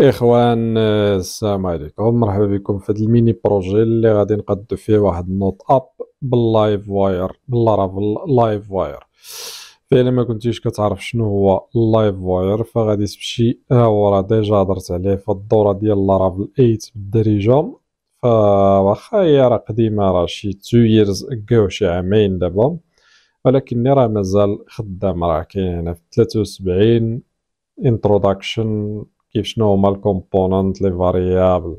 اخوان آه، السلام عليكم مرحبا بكم في هذا الميني بروجي اللي غادي نقدو فيه واحد النوت اب باللايف واير باللارافل لايف واير فإلا ما كنتيش كتعرف شنو هو اللايف واير فغادي تمشي ها هو راه ديجا هضرت عليه في الدوره ديال لارافل 8 بالدارجه فواخا هي راه قديمه راه شي 2 ييرز اكو شي عامين دابا ولكن راه مازال خدام راه كاين هنا في 73 انتروداكشن كيف شنو هما الكومبوننت لي فاريابل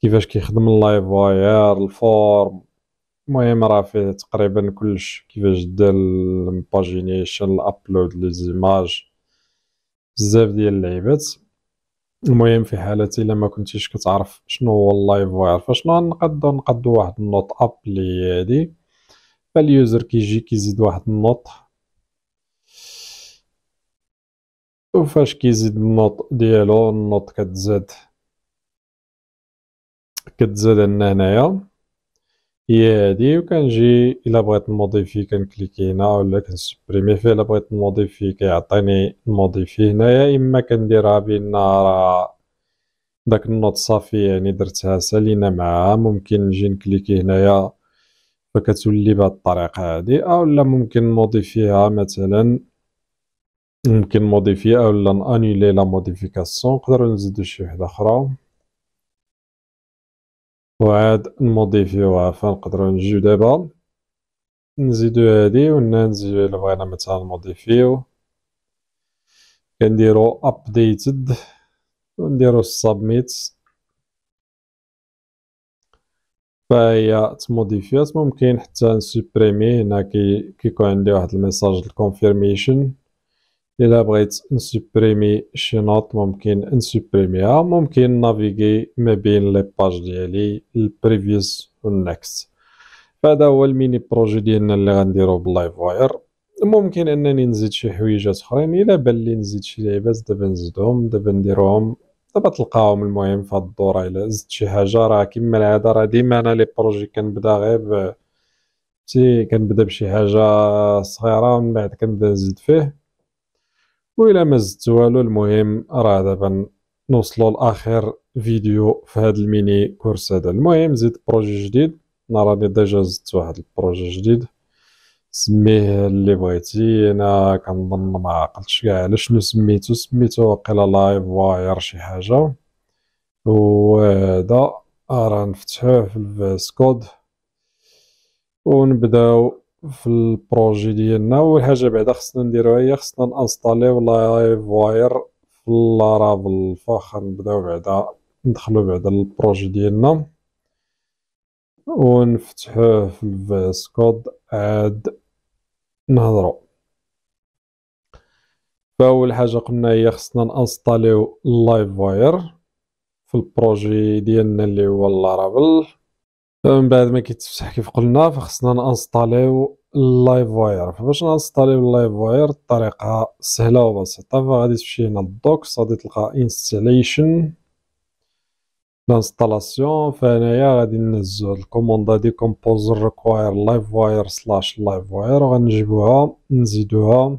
كيفاش كيخدم اللايف واير الفورم المهم راه فيه تقريبا كلش كيفاش دير الباجينيشن الابلود لي زيماج بزاف ديال اللعيبات المهم في حالة الا ما كنتيش كتعرف شنو هو اللايف واير فشنو نقدو نقدو واحد النوت اب لي هادي فاليوزر كيجي كيزيد واحد النوت وفاش كيزيد النوط ديالو النوط كتزاد كتزاد عندنا هنايا هي هادي وكنجي الا بغيت نموديفي كنكليكي هنا ولا كنسبريمي فيه الا بغيت نموديفي كيعطيني نموديفي هنايا اما كنديرها بان راه داك النوت صافي يعني درتها سالينا معاها ممكن نجي نكليكي هنايا فكتولي بهاد الطريقه هادي اولا ممكن نموديفيها مثلا يمكن موديفي لا نانيلي لا موديفيكاسيون نقدرو نزيدو شي وحدة اخرى وعاد نموديفيوها فنقدرو نجيو دابا نزيدو هادي وننزلو الا بغينا مثلا نموديفيو كنديرو ابديتد ونديرو سبميت فهي تموديفيات ممكن حتى نسوبريمي هنا كيكون كي عندي واحد الميساج الكونفيرميشن الا بغيت نسبريمي شي نوت ممكن نسبريميها ممكن نافيغي ما بين لي باج ديالي البريفيوس والنكست هذا هو الميني بروجي ديالنا اللي غنديرو باللايف واير ممكن انني نزيد شي حويجات اخرين الا بان لي نزيد شي لعيبات دابا نزيدهم دابا نديرهم دابا تلقاهم المهم في هاد الدوره الا زدت شي حاجه راه كما العاده راه ديما انا لي بروجي كنبدا غير تي كنبدا بشي حاجه صغيره ومن بعد كنبدا نزيد فيه وإلا ما زدت والو المهم راه دابا نوصلوا لاخر فيديو في هذا الميني كورس هذا المهم زيد بروجي جديد انا راني ديجا زدت واحد البروجي جديد سميه اللي بغيتي انا كنظن ما عقلتش كاع على شنو سميتو سميتو واقيلا لايف واير شي حاجه وهذا راه نفتحوه في الفيس كود ونبداو في البروجي ديالنا اول حاجه بعدا خصنا نديروها هي خصنا نانستاليو لايف واير في لارافل نبداو بعدا ندخلو بعدا للبروجي ديالنا ونفتحوه في الفيس كود عاد نهضرو فاول حاجه قلنا هي خصنا انستاليو لايف واير في البروجي ديالنا اللي هو لارافل من بعد ما كيتفتح كيف قلنا فخصنا نانستاليو اللايف واير فباش نانستاليو اللايف واير الطريقه سهله وبسيطه فغادي تمشي هنا للدوكس غادي تلقى انستاليشن لانستالاسيون فهنايا غادي نهزو هاد الكوموندا دي كومبوزر ريكواير لايف واير سلاش لايف واير وغنجيبوها نزيدوها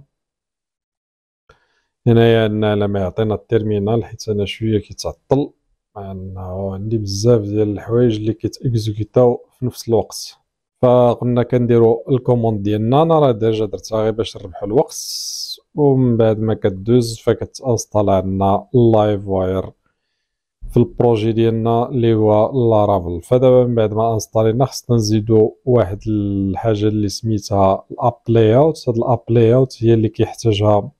هنايا عندنا لما ما يعطينا التيرمينال حيت انا شويه كيتعطل يعني عندي بزاف ديال الحوايج اللي كيتاكزيكيتاو في نفس الوقت فقلنا كنديرو الكوموند ديالنا انا راه ديجا درتها غير باش نربحو الوقت ومن بعد ما كدوز فكتانسطال عندنا اللايف واير في البروجي ديالنا اللي هو لارافل فدابا من بعد ما انستالينا خصنا نزيدو واحد الحاجه اللي سميتها الاب لاي اوت هاد الاب لاي اوت هي اللي كيحتاجها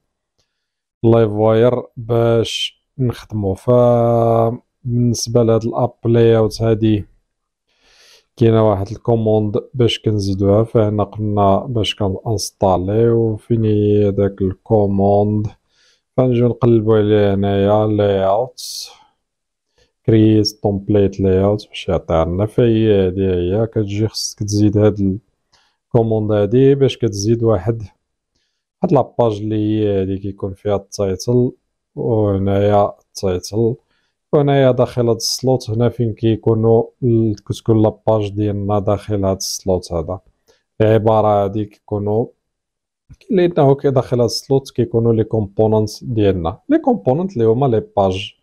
لايف واير باش نخدمو ف بالنسبه لهاد الاب لاي اوت هادي كاينه واحد الكوموند باش كنزيدوها فهنا قلنا باش كنانستاليو هي داك الكوموند فنجيو نقلبو عليه هنايا لاي اوت كريز تومبليت لاي اوت باش يعطيها لنا فهي هادي هي كتجي خصك تزيد هاد الكوموند هادي باش كتزيد واحد هاد لاباج اللي هي هادي كيكون فيها التايتل وهنايا التايتل وهنايا داخل هاد السلوت هنا فين كيكونوا كتكون لاباج ديالنا داخل هاد السلوت هذا العباره هادي كيكونوا لانه كي داخل هاد السلوت كيكونوا لي كومبوننت ديالنا لي كومبوننت اللي هما لي باج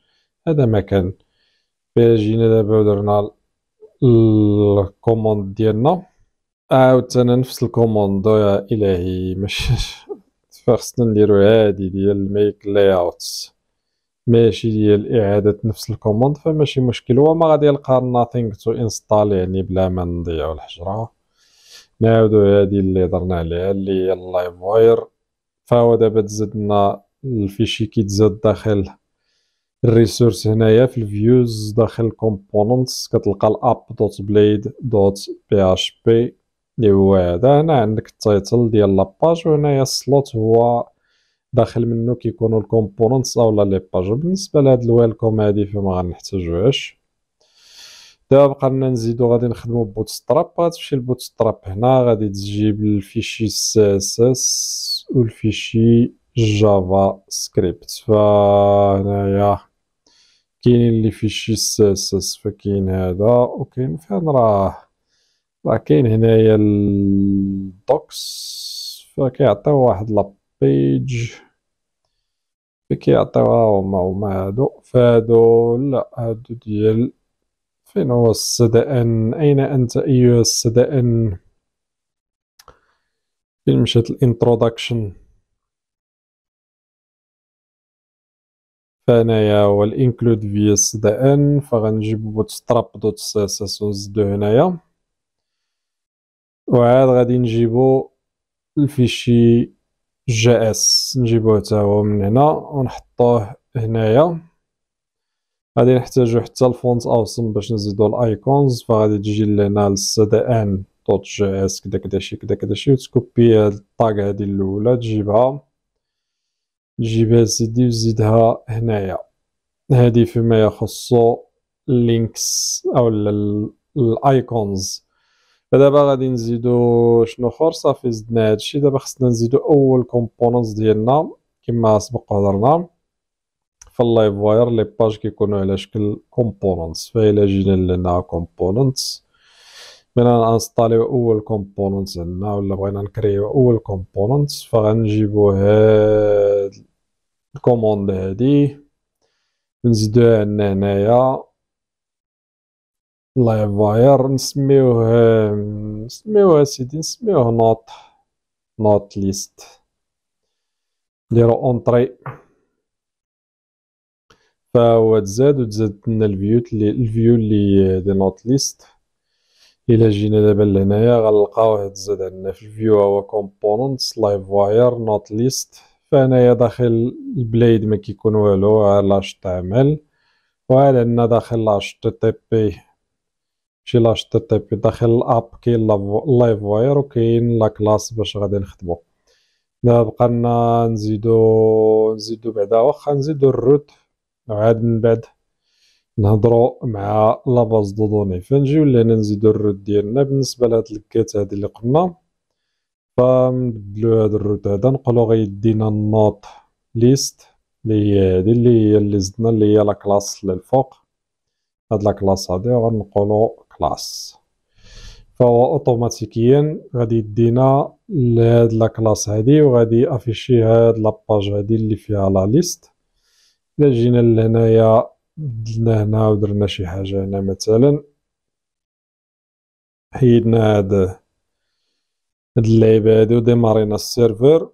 هذا مكان جينا دابا درنا الكوموند ديالنا عاوتاني نفس الكوموند يا الهي ماشي خصنا نديرو هادي ديال الميك لاي اوت ماشي ديال اعاده نفس الكوموند فماشي مشكل هو ما غادي يلقى ناثينغ تو انستال يعني بلا ما نضيعو الحجره نعاودو هادي اللي درنا عليها اللي هي اللايف واير فهو دابا تزدنا الفيشي كيتزاد داخل الريسورس هنايا في الفيوز داخل الكومبوننتس كتلقى الاب دوت بليد دوت بي اش بي اللي هو هذا هنا عندك التايتل ديال لاباج وهنايا السلوت هو داخل منه كيكونوا الكومبوننتس لا لي باج بالنسبه لهاد الويلكم هادي فما غنحتاجوهاش دابا بقالنا نزيدو غادي نخدمو بوت ستراب غتمشي لبوت ستراب هنا غادي تجيب الفيشي سي اس اس والفيشي جافا سكريبت فهنايا كاينين لي فيشي سي اس اس فكاين هذا وكاين فين راه راه كاين هنايا الدوكس فكيعطيو واحد لاب بيج كيعطيوها هما هما هادو فهادو لا هادو ديال فين هو السد ان اين انت ايها السد ان فين مشات الانتروداكشن فهنايا هو الانكلود في اس دي ان فغنجيب بوتستراب دوت سي اس اس ونزيدو هنايا وعاد غادي نجيبو الفيشي جي اس نجيبوه حتى هو من هنا ونحطوه هنايا غادي نحتاجو حتى الفونت اوسم باش نزيدو الايكونز فغادي تجي لهنا للسي دي ان دوت جي اس كدا كدا شي كدا كدا شي وتكوبي هاد الطاق هادي الاولى تجيبها تجيبها سيدي وزيدها هنايا هادي فيما يخصو لينكس او الايكونز فدابا غادي نزيدو شنو اخر صافي زدنا هادشي دابا خصنا نزيدو اول كومبوننتس ديالنا كما سبق هضرنا في اللايف واير لي باج كيكونوا على شكل كومبوننتس فإلا جينا لنا كومبوننتس بغينا نانستاليو اول كومبوننت عندنا ولا بغينا نكريو اول كومبوننت فغنجيبو هاد الكوموند هادي نزيدوها عندنا هنايا لايف واير نسميوه نسميوه سيدي نسميوه نوت نوت ليست نديرو اونطري فهو تزاد وتزادت لنا الفيو اللي الفيو اللي دي نوت ليست الى جينا دابا لهنايا غنلقاوه تزاد عندنا في الفيو هو كومبوننتس لايف واير نوت ليست فهنايا داخل البلايد ما كيكون والو غير لاش تعمل عندنا داخل لاش تي تي بي شي لاش تي تي بي داخل الاب كاين لايف واير وكاين لا كلاس باش غادي نخدمو بقى لنا نزيدو نزيدو بعدا واخا نزيدو الروت عاد من بعد نهضرو مع لا باز دو دوني فنجيو لهنا نزيدو الروت ديالنا بالنسبه لهاد الكات هادي اللي قلنا فنبدلو هاد الروت هذا نقولو غيدينا النوت ليست اللي هي هادي اللي هي اللي زدنا اللي هي لا كلاس للفوق هاد لا كلاس هادي غنقولو كلاس فهو اوتوماتيكيا غادي يدينا لهاد لا كلاس هادي وغادي افيشي هاد لاباج هادي اللي فيها لا ليست الا جينا لهنايا بدلنا هنا ودرنا شي حاجه هنا مثلا حيدنا هاد هاد اللعيبه هادي وديمارينا السيرفر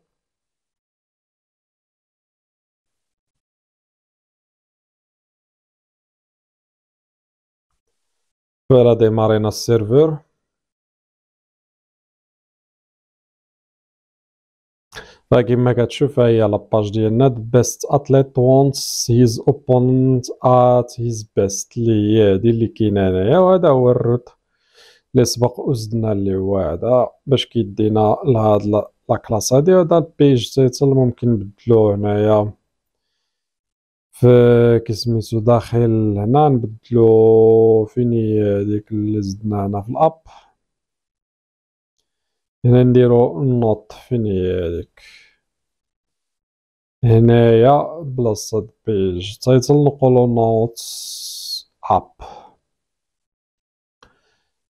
Voilà ديمارينا notre serveur. فكما كتشوف هي لاباج ديالنا the best athlete wants his opponent at his best اللي هي هادي اللي كاينه هنايا وهذا هو الرد اللي سبق وزدنا اللي هو هذا باش كيدينا لهاد لاكلاس كلاس هادي هذا البيج تايتل ممكن نبدلوه هنايا في كي سميتو داخل هنا نبدلو فيني ديك اللي زدنا هنا في الاب هنا نديرو النوت فيني هذيك هنايا بلاصة بيج تايتل نقولو نوت اب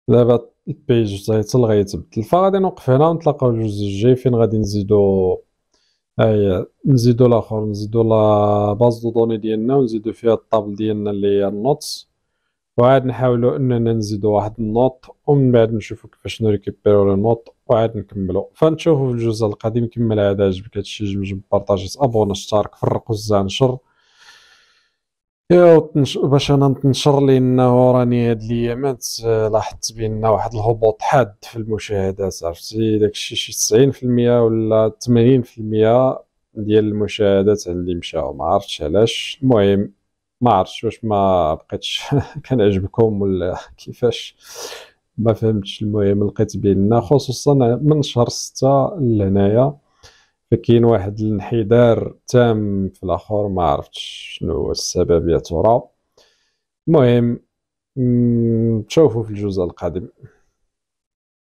دابا البيج تايتل غيتبدل فغادي نوقف هنا ونتلاقاو الجزء الجاي فين غادي نزيدو هيا نزيدو لاخر نزيدو لا باز دو دوني ديالنا ونزيدو فيها الطابل ديالنا اللي هي النوتس وعاد نحاولو اننا نزيدو واحد النوت ومن بعد نشوفو كيفاش نريكيبيرو النوت وعاد نكملو فنشوفو في الجزء القديم كما العاده عجبك هادشي جمجم بارطاجي ابونا اشترك فرقو وزع نشر باش انا نتنشر لي انه راني هاد الايامات لاحظت بان واحد الهبوط حاد في المشاهدات عرفتي داكشي شي تسعين المية ولا تمانين المية ديال المشاهدات عندي مشاو ما عرفتش علاش المهم ما عرفتش واش ما بقيتش كنعجبكم ولا كيفاش ما فهمتش المهم لقيت بان خصوصا من شهر ستة لهنايا كاين واحد الانحدار تام في الاخر ما عرفتش شنو هو السبب يا ترى المهم تشوفوا في الجزء القادم